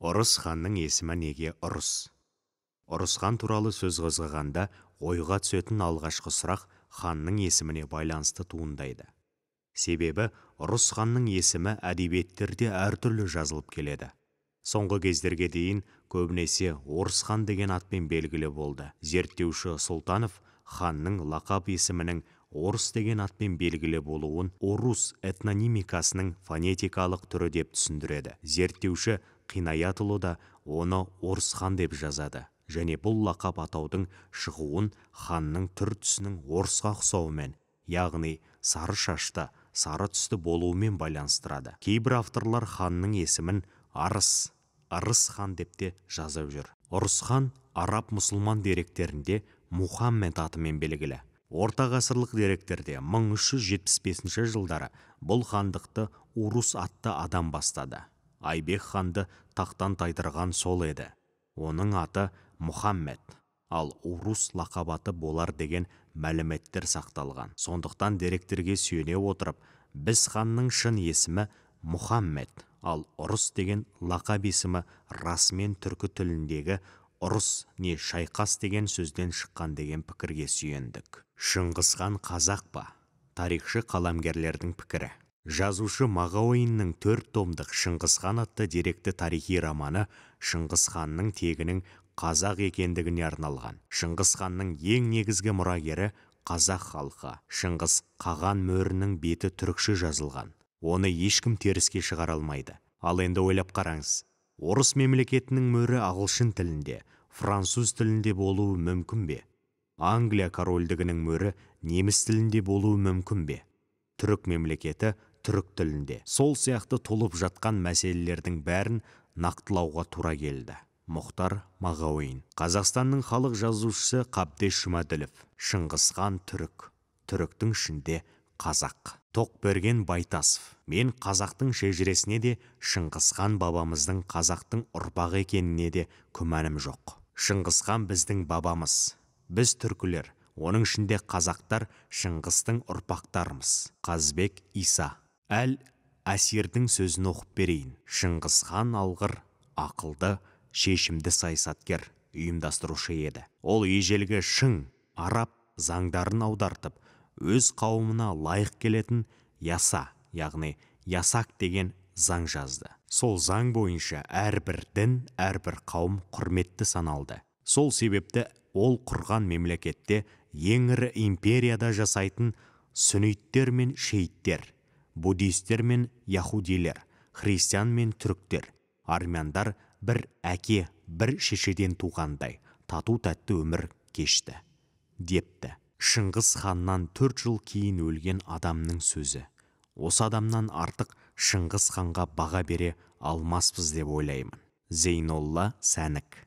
ұрыс ханның есімі неге ұрыс хан туралы сөз қозғағанда ойға түсетін алғашқы сұрақ ханның есіміне байланысты туындайды себебі ұрыс ханның есімі әдебиеттерде әртүрлі жазылып келеді соңғы кездерге дейін көбінесе орыс хан деген атпен белгілі болды зерттеуші сұлтанов ханның лақап есімінің орыс деген атпен белгілі болуын орус этнонимикасының фонетикалық түрі деп түсіндіреді зерттеуші қинаятұлы да оны Орыс хан деп жазады және бұл лақап атаудың шығуын ханның түр түсінің орысқа ұқсауымен яғни сары шашты сары түсті болуымен байланыстырады кейбір авторлар ханның есімін арыс ырыс хан деп те жазып жүр ұрыс хан араб мұсылман деректерінде мухаммед атымен белгілі орта ғасырлық деректерде 1375 жылдары бұл хандықты урус атты адам бастады айбек ханды тақтан тайдырған сол еді оның аты мұхаммед ал урус лақабаты болар деген мәліметтер сақталған сондықтан деректерге сүйене отырып біз ханның шын есімі мұхаммед ал ұрыс деген лақап есімі расмен түркі тіліндегі ұрыс не шайқас деген сөзден шыққан деген пікірге сүйендік шыңғыс хан қазақ па тарихшы қаламгерлердің пікірі жазушы мағауиннің төрт томдық шыңғысхан атты деректі тарихи романы шыңғысханның тегінің қазақ екендігіне арналған шыңғысханның ең негізгі мұрагері қазақ халқы шыңғыс қаған мөрінің беті түрікше жазылған оны ешкім теріске шығара алмайды ал енді ойлап қараңыз орыс мемлекетінің мөрі ағылшын тілінде француз тілінде болуы мүмкін бе англия корольдігінің мөрі неміс тілінде болуы мүмкін бе түрік мемлекеті түрік тілінде сол сияқты толып жатқан мәселелердің бәрін нақтылауға тура келді мұхтар мағауин қазақстанның халық жазушысы қабдеш жұмаділов шыңғысхан түрік түріктің ішінде қазақ тоқберген байтасов мен қазақтың шежіресіне де шыңғысхан бабамыздың қазақтың ұрпағы екеніне де күмәнім жоқ шыңғысхан біздің бабамыз біз түркілер оның ішінде қазақтар шыңғыстың ұрпақтарымыз қазбек иса әл әсердің сөзін оқып берейін шыңғыс хан алғыр ақылды шешімді саясаткер ұйымдастырушы еді ол ежелгі шың араб заңдарын аудартып өз қауымына лайық келетін яса яғни ясак деген заң жазды сол заң бойынша әрбір дін әрбір қауым құрметті саналды сол себепті ол құрған мемлекетте ең ірі империяда жасайтын сүниттер мен шейіттер буддистер мен яхудилер христиан мен түріктер армяндар бір әке бір шешеден туғандай тату тәтті өмір кешті депті шыңғыс ханнан төрт жыл кейін өлген адамның сөзі осы адамнан артық шыңғыс ханға баға бере алмаспыз деп ойлаймын зейнолла сәнік